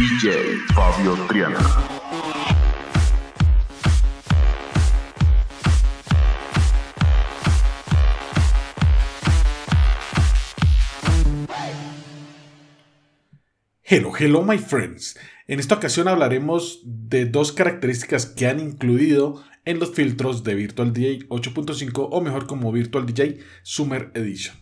DJ Fabio Triana. Hello, hello my friends. En esta ocasión hablaremos de dos características que han incluido en los filtros de Virtual DJ 8.5 o mejor como Virtual DJ Summer Edition.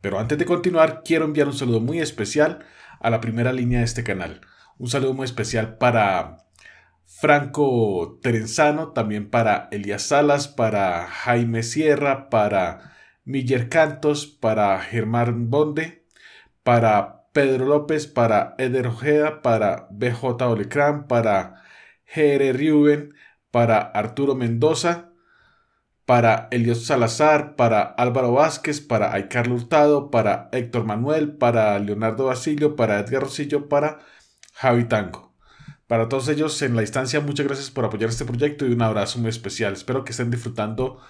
Pero antes de continuar, quiero enviar un saludo muy especial a la primera línea de este canal. Un saludo muy especial para Franco Terenzano, también para Elías Salas, para Jaime Sierra, para Miller Cantos, para Germán Bonde, para Pedro López, para Eder Ojeda, para BJ Olecran, para Jere Ruben, para Arturo Mendoza, para Elios Salazar, para Álvaro Vázquez, para Aicarlo Hurtado, para Héctor Manuel, para Leonardo Basilio, para Edgar Rosillo, para Javi Tango. Para todos ellos en la instancia, muchas gracias por apoyar este proyecto y un abrazo muy especial. Espero que estén disfrutando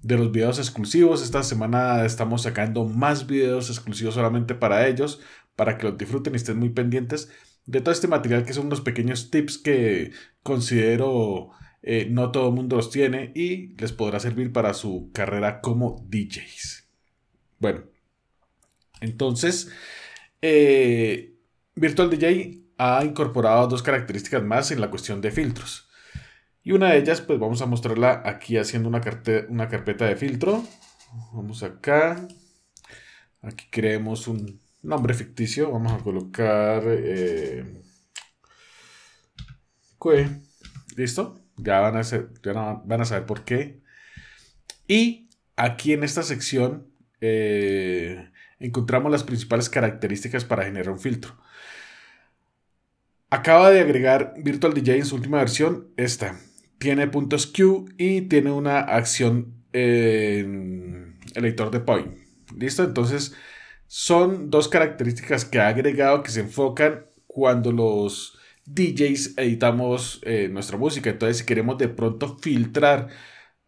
de los videos exclusivos. Esta semana estamos sacando más videos exclusivos solamente para ellos, para que los disfruten y estén muy pendientes de todo este material que son unos pequeños tips que considero eh, no todo el mundo los tiene y les podrá servir para su carrera como DJs. Bueno, entonces, eh, Virtual DJ ha incorporado dos características más en la cuestión de filtros. Y una de ellas, pues vamos a mostrarla aquí haciendo una, una carpeta de filtro. Vamos acá. Aquí creemos un nombre ficticio. Vamos a colocar... Eh, ¿Listo? Ya van a, van a saber por qué. Y aquí en esta sección eh, encontramos las principales características para generar un filtro. Acaba de agregar Virtual DJ en su última versión, esta. Tiene puntos Q y tiene una acción en lector de point. ¿Listo? Entonces, son dos características que ha agregado que se enfocan cuando los DJs editamos eh, nuestra música. Entonces, si queremos de pronto filtrar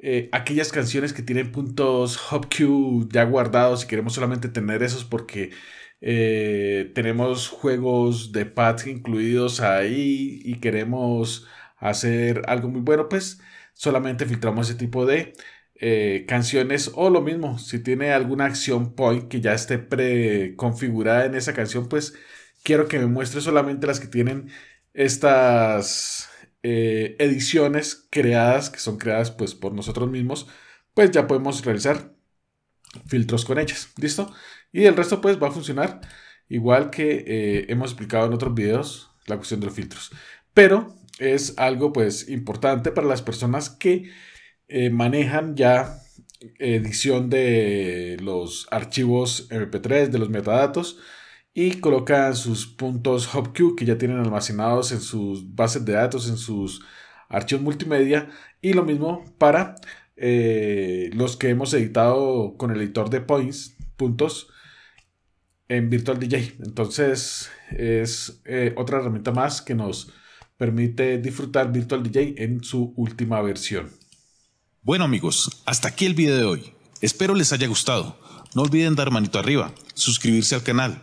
eh, aquellas canciones que tienen puntos HopQ ya guardados y queremos solamente tener esos porque eh, tenemos juegos de pads incluidos ahí y queremos hacer algo muy bueno, pues solamente filtramos ese tipo de eh, canciones o lo mismo, si tiene alguna acción point que ya esté preconfigurada en esa canción, pues quiero que me muestre solamente las que tienen estas eh, ediciones creadas, que son creadas pues por nosotros mismos, pues ya podemos realizar filtros con ellas, ¿listo? Y el resto pues va a funcionar igual que eh, hemos explicado en otros videos la cuestión de los filtros. Pero es algo pues importante para las personas que eh, manejan ya edición de los archivos MP3, de los metadatos, y colocan sus puntos HopQ que ya tienen almacenados en sus bases de datos, en sus archivos multimedia. Y lo mismo para eh, los que hemos editado con el editor de points, puntos, en Virtual DJ. Entonces es eh, otra herramienta más que nos permite disfrutar Virtual DJ en su última versión. Bueno amigos, hasta aquí el video de hoy. Espero les haya gustado. No olviden dar manito arriba, suscribirse al canal